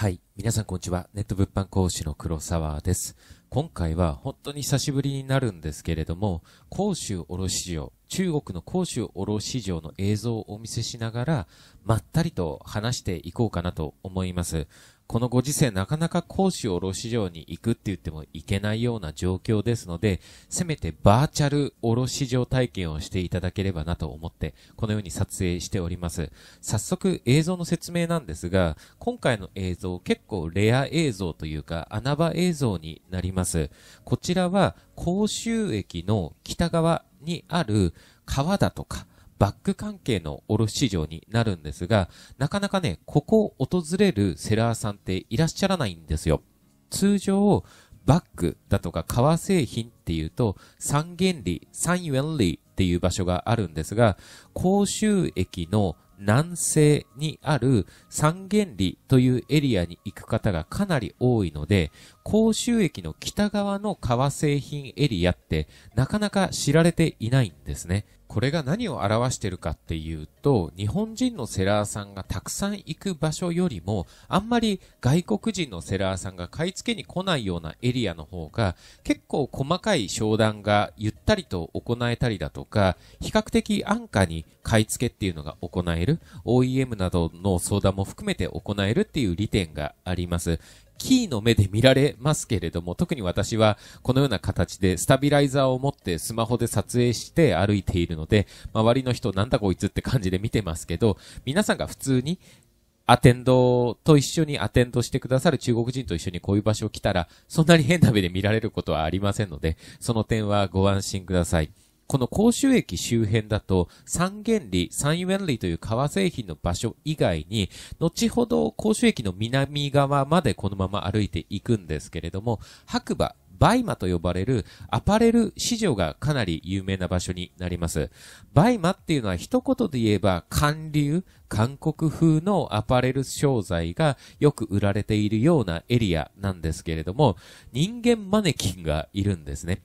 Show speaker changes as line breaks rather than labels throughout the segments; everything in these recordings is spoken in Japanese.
はい。皆さんこんにちは。ネット物販講師の黒沢です。今回は本当に久しぶりになるんですけれども、広州卸市場、中国の広州卸市場の映像をお見せしながら、まったりと話していこうかなと思います。このご時世なかなか講師を卸場に行くって言ってもいけないような状況ですので、せめてバーチャル卸場体験をしていただければなと思って、このように撮影しております。早速映像の説明なんですが、今回の映像結構レア映像というか穴場映像になります。こちらは甲州駅の北側にある川だとか、バック関係の卸市場になるんですが、なかなかね、ここを訪れるセラーさんっていらっしゃらないんですよ。通常、バックだとか革製品っていうと、三原理、三原理っていう場所があるんですが、甲州駅の南西にある三原理というエリアに行く方がかなり多いので、甲州駅の北側の革製品エリアってなかなか知られていないんですね。これが何を表してるかっていうと、日本人のセラーさんがたくさん行く場所よりも、あんまり外国人のセラーさんが買い付けに来ないようなエリアの方が、結構細かい商談がゆったりと行えたりだとか、比較的安価に買い付けっていうのが行える、OEM などの相談も含めて行えるっていう利点があります。キーの目で見られますけれども、特に私はこのような形でスタビライザーを持ってスマホで撮影して歩いているので、周りの人なんだこいつって感じで見てますけど、皆さんが普通にアテンドと一緒にアテンドしてくださる中国人と一緒にこういう場所を来たら、そんなに変な目で見られることはありませんので、その点はご安心ください。この公衆駅周辺だと、三原理、三原理という革製品の場所以外に、後ほど公衆駅の南側までこのまま歩いていくんですけれども、白馬、バイマと呼ばれるアパレル市場がかなり有名な場所になります。バイマっていうのは一言で言えば、韓流、韓国風のアパレル商材がよく売られているようなエリアなんですけれども、人間マネキンがいるんですね。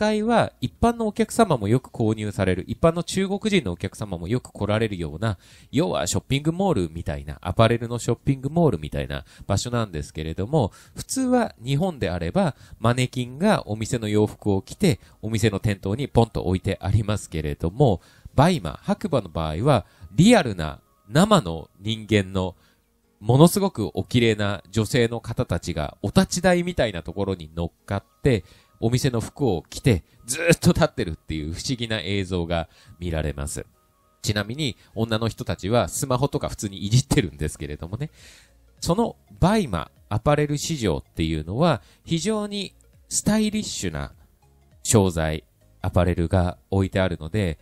階は一般のお客様もよく購入される、一般の中国人のお客様もよく来られるような、要はショッピングモールみたいな、アパレルのショッピングモールみたいな場所なんですけれども、普通は日本であれば、マネキンがお店の洋服を着て、お店の店頭にポンと置いてありますけれども、バイマ、白馬の場合は、リアルな生の人間のものすごくお綺麗な女性の方たちがお立ち台みたいなところに乗っかって、お店の服を着て、ずっと立ってるっていう不思議な映像が見られます。ちなみに、女の人たちはスマホとか普通にいじってるんですけれどもね。そのバイマ、アパレル市場っていうのは、非常にスタイリッシュな商材、アパレルが置いてあるので、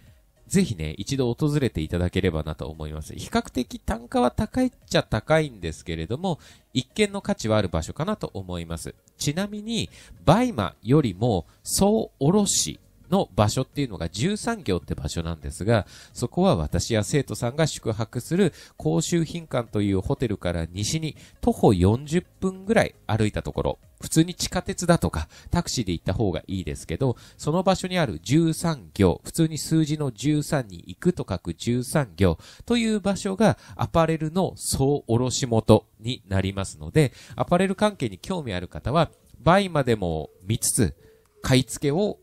ぜひね、一度訪れていただければなと思います。比較的単価は高いっちゃ高いんですけれども、一見の価値はある場所かなと思います。ちなみに、バイマよりも、総卸の場所っていうのが13行って場所なんですが、そこは私や生徒さんが宿泊する公衆品館というホテルから西に徒歩40分ぐらい歩いたところ、普通に地下鉄だとかタクシーで行った方がいいですけど、その場所にある13行、普通に数字の13に行くと書く13行という場所がアパレルの総卸元になりますので、アパレル関係に興味ある方は、倍までも見つつ、買い付けを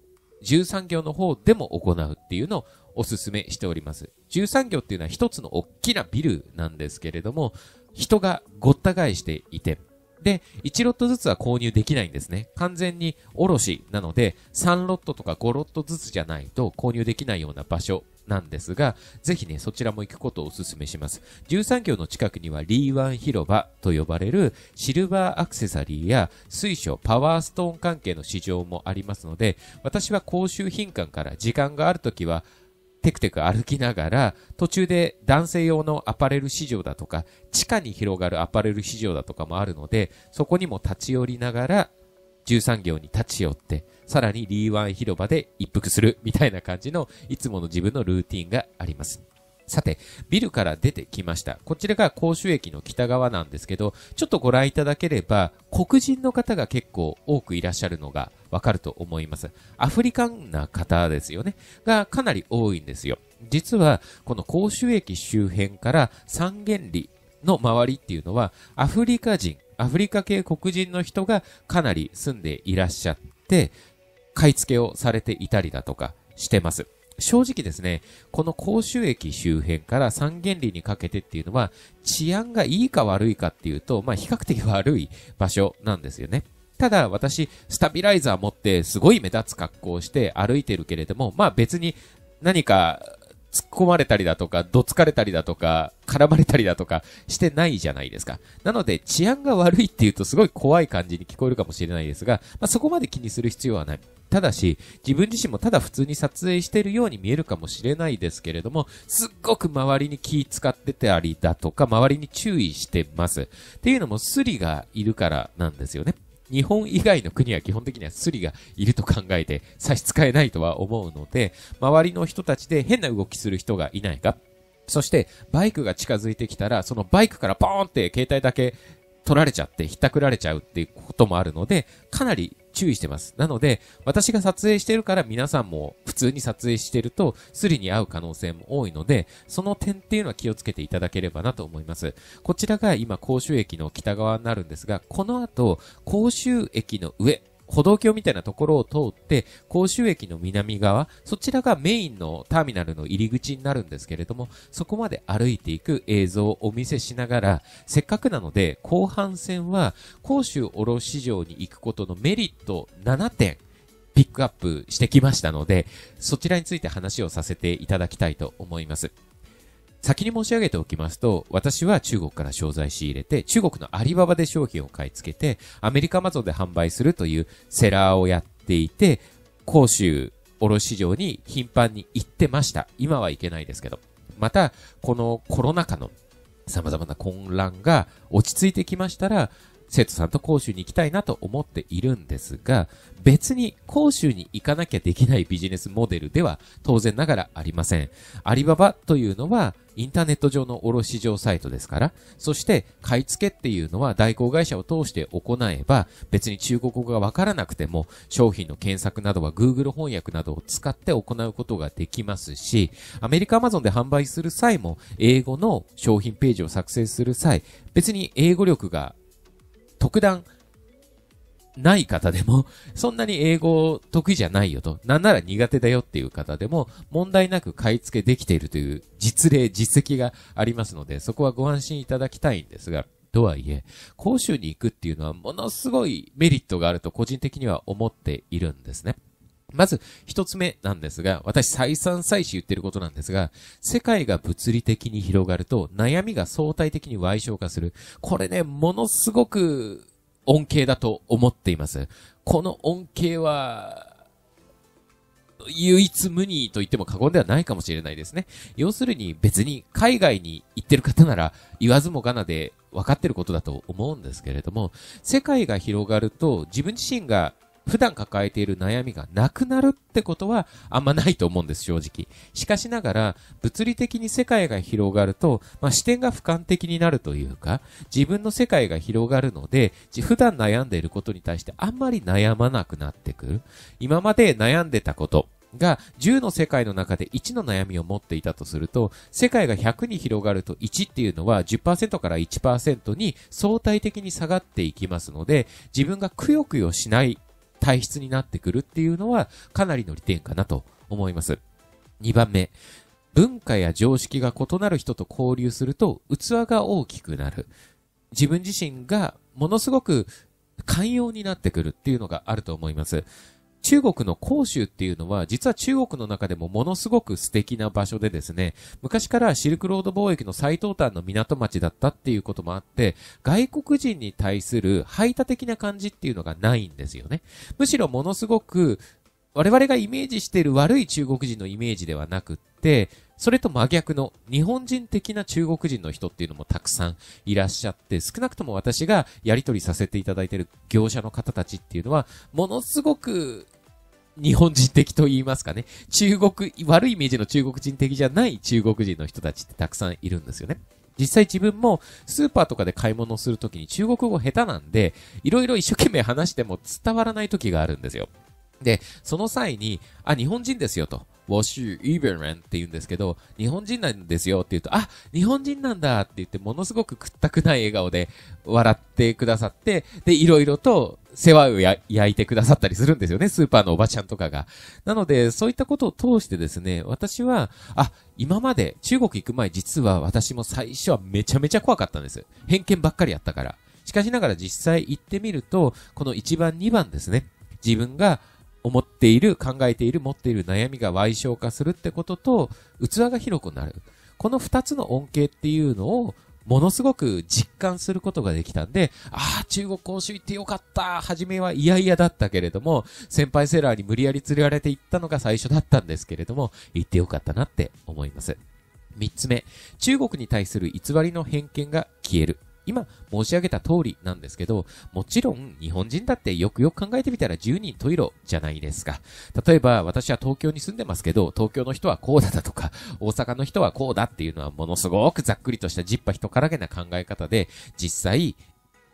13行の方でも行うっていうのをお勧めしております。13行っていうのは一つの大きなビルなんですけれども、人がごった返していて、で、1ロットずつは購入できないんですね。完全に卸なので、3ロットとか5ロットずつじゃないと購入できないような場所なんですが、ぜひね、そちらも行くことをお勧めします。13行の近くにはリーワン広場と呼ばれるシルバーアクセサリーや水晶、パワーストーン関係の市場もありますので、私は公衆品館から時間があるときは、テクテク歩きながら、途中で男性用のアパレル市場だとか、地下に広がるアパレル市場だとかもあるので、そこにも立ち寄りながら、13行に立ち寄って、さらにリーワン広場で一服する、みたいな感じの、いつもの自分のルーティンがあります。さて、ビルから出てきました。こちらが公衆駅の北側なんですけど、ちょっとご覧いただければ、黒人の方が結構多くいらっしゃるのがわかると思います。アフリカンな方ですよね。がかなり多いんですよ。実は、この公衆駅周辺から三原理の周りっていうのは、アフリカ人、アフリカ系黒人の人がかなり住んでいらっしゃって、買い付けをされていたりだとかしてます。正直ですね、この公衆駅周辺から三原理にかけてっていうのは、治安がいいか悪いかっていうと、まあ比較的悪い場所なんですよね。ただ私、スタビライザー持ってすごい目立つ格好をして歩いてるけれども、まあ別に何か突っ込まれたりだとか、どつかれたりだとか、絡まれたりだとかしてないじゃないですか。なので治安が悪いっていうとすごい怖い感じに聞こえるかもしれないですが、まあそこまで気にする必要はない。ただし、自分自身もただ普通に撮影しているように見えるかもしれないですけれども、すっごく周りに気使ってたりだとか、周りに注意してます。っていうのもスリがいるからなんですよね。日本以外の国は基本的にはスリがいると考えて差し支えないとは思うので、周りの人たちで変な動きする人がいないか。そして、バイクが近づいてきたら、そのバイクからポーンって携帯だけ取られちゃって、ひったくられちゃうっていうこともあるので、かなり注意してます。なので、私が撮影してるから皆さんも普通に撮影してると、スリに合う可能性も多いので、その点っていうのは気をつけていただければなと思います。こちらが今、甲州駅の北側になるんですが、この後、甲州駅の上、歩道橋みたいなところを通って、甲州駅の南側、そちらがメインのターミナルの入り口になるんですけれども、そこまで歩いていく映像をお見せしながら、せっかくなので、後半戦は、甲州卸場に行くことのメリット7点、ピックアップしてきましたので、そちらについて話をさせていただきたいと思います。先に申し上げておきますと、私は中国から商材仕入れて、中国のアリババで商品を買い付けて、アメリカマゾンで販売するというセラーをやっていて、広州卸市場に頻繁に行ってました。今は行けないですけど。また、このコロナ禍の様々な混乱が落ち着いてきましたら、生徒さんと講習に行きたいなと思っているんですが、別に講習に行かなきゃできないビジネスモデルでは当然ながらありません。アリババというのはインターネット上の卸上サイトですから、そして買い付けっていうのは代行会社を通して行えば別に中国語がわからなくても商品の検索などは Google 翻訳などを使って行うことができますし、アメリカ Amazon で販売する際も英語の商品ページを作成する際、別に英語力が特段、ない方でも、そんなに英語得意じゃないよと、なんなら苦手だよっていう方でも、問題なく買い付けできているという実例、実績がありますので、そこはご安心いただきたいんですが、とはいえ、講習に行くっていうのはものすごいメリットがあると個人的には思っているんですね。まず、一つ目なんですが、私再三再四言ってることなんですが、世界が物理的に広がると、悩みが相対的に歪償化する。これね、ものすごく、恩恵だと思っています。この恩恵は、唯一無二と言っても過言ではないかもしれないですね。要するに別に海外に行ってる方なら言わずもがなで分かってることだと思うんですけれども、世界が広がると自分自身が普段抱えている悩みがなくなるってことはあんまないと思うんです、正直。しかしながら、物理的に世界が広がると、まあ、視点が俯瞰的になるというか、自分の世界が広がるので、普段悩んでいることに対してあんまり悩まなくなってくる。今まで悩んでたこと、が10の世界の中で1の悩みを持っていたとすると、世界が100に広がると1っていうのは10%から1%に相対的に下がっていきますので、自分がくよくよしない体質になってくるっていうのは、かなりの利点かなと思います。2番目、文化や常識が異なる人と交流すると器が大きくなる。自分自身がものすごく寛容になってくるっていうのがあると思います。中国の広州っていうのは、実は中国の中でもものすごく素敵な場所でですね、昔からシルクロード貿易の最東端の港町だったっていうこともあって、外国人に対する排他的な感じっていうのがないんですよね。むしろものすごく、我々がイメージしている悪い中国人のイメージではなくって、それと真逆の日本人的な中国人の人っていうのもたくさんいらっしゃって、少なくとも私がやり取りさせていただいている業者の方たちっていうのは、ものすごく日本人的と言いますかね。中国、悪いイメージの中国人的じゃない中国人の人たちってたくさんいるんですよね。実際自分もスーパーとかで買い物をするときに中国語下手なんで、いろいろ一生懸命話しても伝わらない時があるんですよ。で、その際に、あ、日本人ですよと。ウォッシュ・イーベルメンって言うんですけど、日本人なんですよって言うと、あ、日本人なんだって言って、ものすごく屈託ない笑顔で笑ってくださって、で、いろいろと世話を焼いてくださったりするんですよね、スーパーのおばちゃんとかが。なので、そういったことを通してですね、私は、あ、今まで中国行く前実は私も最初はめちゃめちゃ怖かったんです。偏見ばっかりやったから。しかしながら実際行ってみると、この1番2番ですね、自分が思っている、考えている、持っている悩みが歪償化するってことと、器が広くなる。この2つの恩恵っていうのをものすごく実感することができたんで、ああ、中国講習行ってよかった初めは嫌々だったけれども、先輩セラーに無理やり連れられて行ったのが最初だったんですけれども、行ってよかったなって思います。三つ目、中国に対する偽りの偏見が消える。今申し上げた通りなんですけど、もちろん日本人だってよくよく考えてみたら10人トイろじゃないですか。例えば私は東京に住んでますけど、東京の人はこうだだとか、大阪の人はこうだっていうのはものすごくざっくりとしたジッパ人からげな考え方で、実際、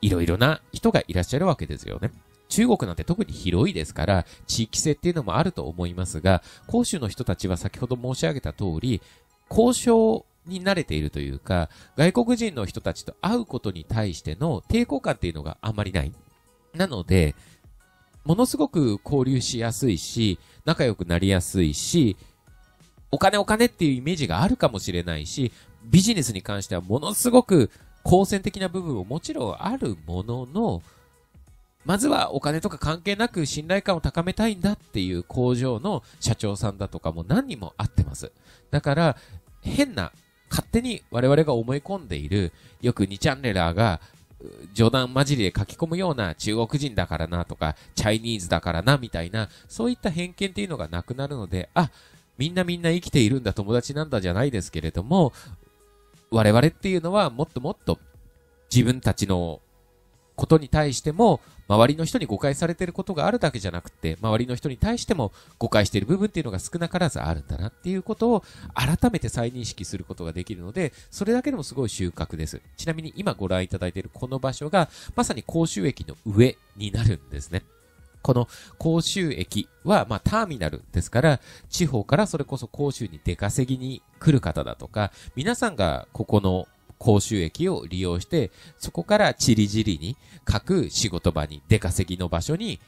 いろいろな人がいらっしゃるわけですよね。中国なんて特に広いですから、地域性っていうのもあると思いますが、広州の人たちは先ほど申し上げた通り、交渉に慣れているというか、外国人の人たちと会うことに対しての抵抗感っていうのがあんまりない。なので、ものすごく交流しやすいし、仲良くなりやすいし、お金お金っていうイメージがあるかもしれないし、ビジネスに関してはものすごく好戦的な部分ももちろんあるものの、まずはお金とか関係なく信頼感を高めたいんだっていう工場の社長さんだとかも何人も会ってます。だから、変な勝手に我々が思い込んでいる、よく2チャンネラーが冗談交じりで書き込むような中国人だからなとか、チャイニーズだからなみたいな、そういった偏見っていうのがなくなるので、あ、みんなみんな生きているんだ友達なんだじゃないですけれども、我々っていうのはもっともっと自分たちのことに対しても、周りの人に誤解されてることがあるだけじゃなくて、周りの人に対しても誤解している部分っていうのが少なからずあるんだなっていうことを改めて再認識することができるので、それだけでもすごい収穫です。ちなみに今ご覧いただいているこの場所が、まさに甲州駅の上になるんですね。この甲州駅は、まあ、ターミナルですから、地方からそれこそ甲州に出稼ぎに来る方だとか、皆さんがここの公衆駅を利用して、そこからちりじりに各仕事場に出稼ぎの場所に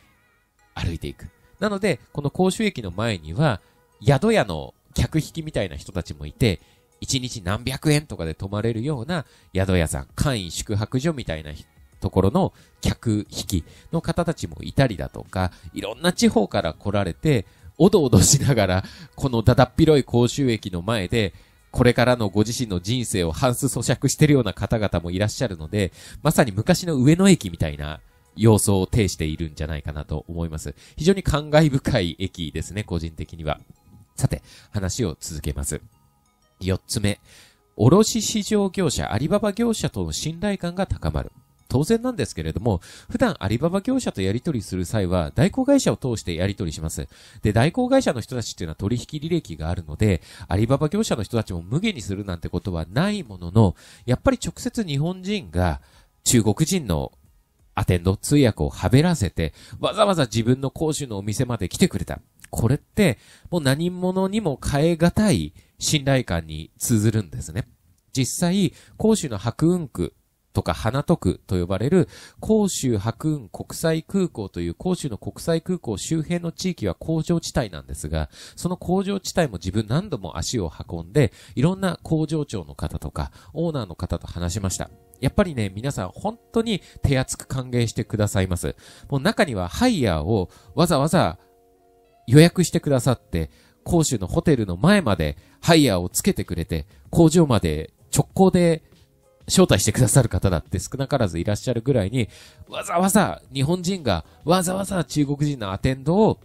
歩いていく。なので、この公衆駅の前には、宿屋の客引きみたいな人たちもいて、一日何百円とかで泊まれるような宿屋さん、簡易宿泊所みたいなところの客引きの方たちもいたりだとか、いろんな地方から来られて、おどおどしながら、このだだっ広い公衆駅の前で、これからのご自身の人生を半数咀嚼してるような方々もいらっしゃるので、まさに昔の上野駅みたいな様相を呈しているんじゃないかなと思います。非常に感慨深い駅ですね、個人的には。さて、話を続けます。四つ目。卸市場業者、アリババ業者との信頼感が高まる。当然なんですけれども、普段アリババ業者とやり取りする際は、代行会社を通してやり取りします。で、代行会社の人たちっていうのは取引履歴があるので、アリババ業者の人たちも無限にするなんてことはないものの、やっぱり直接日本人が中国人のアテンド、通訳をはべらせて、わざわざ自分の講習のお店まで来てくれた。これって、もう何者にも変え難い信頼感に通ずるんですね。実際、講師の白雲区とか花徳と呼ばれる、広州白雲国際空港という広州の国際空港周辺の地域は工場地帯なんですが、その工場地帯も自分何度も足を運んで、いろんな工場長の方とか、オーナーの方と話しました。やっぱりね、皆さん本当に手厚く歓迎してくださいます。もう中にはハイヤーをわざわざ予約してくださって、杭州のホテルの前までハイヤーをつけてくれて、工場まで直行で招待してくださる方だって少なからずいらっしゃるぐらいに、わざわざ日本人がわざわざ中国人のアテンドを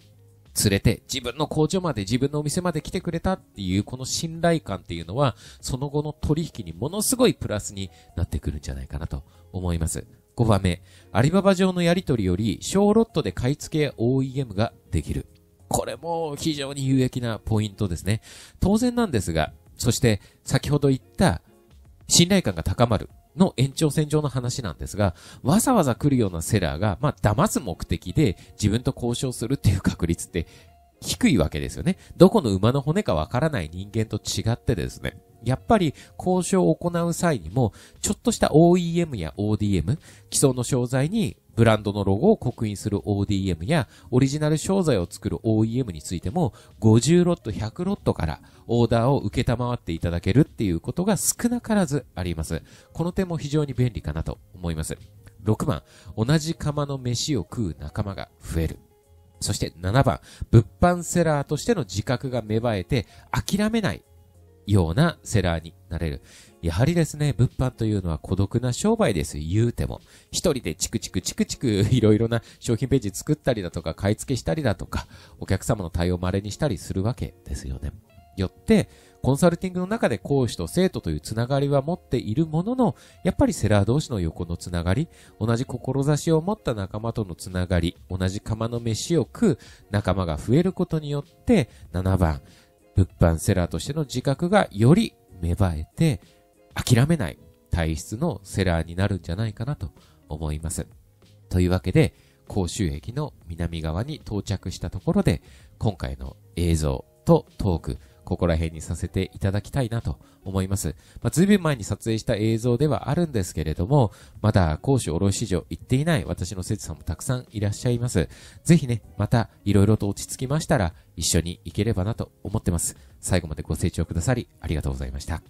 連れて自分の工場まで自分のお店まで来てくれたっていうこの信頼感っていうのは、その後の取引にものすごいプラスになってくるんじゃないかなと思います。5番目、アリババ上のやり取りより小ロットで買い付け OEM ができる。これも非常に有益なポイントですね。当然なんですが、そして先ほど言った信頼感が高まるの延長線上の話なんですが、わざわざ来るようなセラーが、まあ、騙す目的で自分と交渉するっていう確率って低いわけですよね。どこの馬の骨かわからない人間と違ってですね。やっぱり交渉を行う際にも、ちょっとした OEM や ODM、既存の商材にブランドのロゴを刻印する ODM や、オリジナル商材を作る OEM についても、50ロット、100ロットからオーダーを受けたまわっていただけるっていうことが少なからずあります。この点も非常に便利かなと思います。6番、同じ釜の飯を食う仲間が増える。そして7番、物販セラーとしての自覚が芽生えて諦めないようなセラーになれる。やはりですね、物販というのは孤独な商売です。言うても。一人でチクチクチクチクいろいろな商品ページ作ったりだとか、買い付けしたりだとか、お客様の対応を稀にしたりするわけですよね。よって、コンサルティングの中で講師と生徒というつながりは持っているものの、やっぱりセラー同士の横のつながり、同じ志を持った仲間とのつながり、同じ釜の飯を食う仲間が増えることによって、7番、物販セラーとしての自覚がより芽生えて、諦めない体質のセラーになるんじゃないかなと思います。というわけで、甲州駅の南側に到着したところで、今回の映像とトーク、ここら辺にさせていただきたいなと思います。まあ、随分前に撮影した映像ではあるんですけれども、まだ甲州卸市場行っていない私の徒さんもたくさんいらっしゃいます。ぜひね、また色々と落ち着きましたら一緒に行ければなと思ってます。最後までご清聴くださりありがとうございました。